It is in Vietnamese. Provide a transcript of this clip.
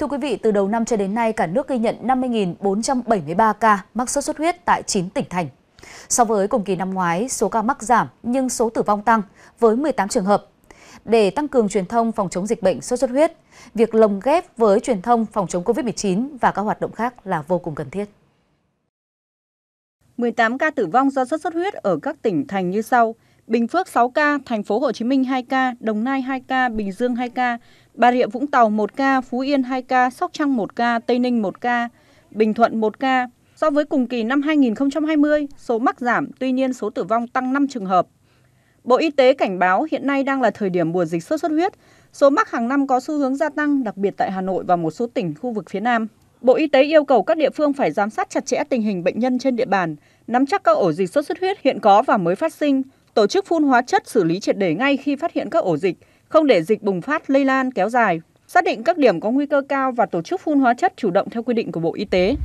Thưa quý vị, từ đầu năm cho đến nay, cả nước ghi nhận 50.473 ca mắc sốt xuất huyết tại 9 tỉnh thành. So với cùng kỳ năm ngoái, số ca mắc giảm nhưng số tử vong tăng với 18 trường hợp. Để tăng cường truyền thông phòng chống dịch bệnh sốt xuất huyết, việc lồng ghép với truyền thông phòng chống COVID-19 và các hoạt động khác là vô cùng cần thiết. 18 ca tử vong do sốt xuất huyết ở các tỉnh thành như sau – Bình Phước 6 ca, Thành phố Hồ Chí Minh 2 ca, Đồng Nai 2 ca, Bình Dương 2 ca, Bà Rịa Vũng Tàu 1 ca, Phú Yên 2 ca, Sóc Trăng 1 ca, Tây Ninh 1 ca, Bình Thuận 1 ca. So với cùng kỳ năm 2020, số mắc giảm, tuy nhiên số tử vong tăng 5 trường hợp. Bộ Y tế cảnh báo hiện nay đang là thời điểm mùa dịch sốt xuất huyết. Số mắc hàng năm có xu hướng gia tăng, đặc biệt tại Hà Nội và một số tỉnh khu vực phía Nam. Bộ Y tế yêu cầu các địa phương phải giám sát chặt chẽ tình hình bệnh nhân trên địa bàn, nắm chắc các ổ dịch sốt xuất huyết hiện có và mới phát sinh, tổ chức phun hóa chất xử lý triệt để ngay khi phát hiện các ổ dịch, không để dịch bùng phát lây lan kéo dài, xác định các điểm có nguy cơ cao và tổ chức phun hóa chất chủ động theo quy định của Bộ Y tế.